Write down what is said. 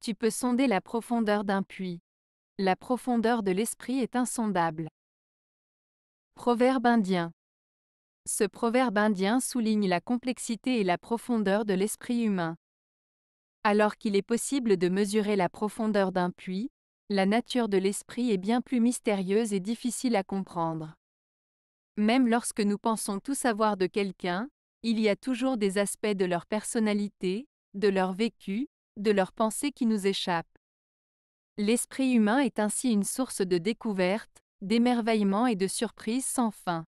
Tu peux sonder la profondeur d'un puits. La profondeur de l'esprit est insondable. Proverbe indien. Ce proverbe indien souligne la complexité et la profondeur de l'esprit humain. Alors qu'il est possible de mesurer la profondeur d'un puits, la nature de l'esprit est bien plus mystérieuse et difficile à comprendre. Même lorsque nous pensons tout savoir de quelqu'un, il y a toujours des aspects de leur personnalité, de leur vécu, de leurs pensées qui nous échappent. L'esprit humain est ainsi une source de découvertes, d'émerveillement et de surprises sans fin.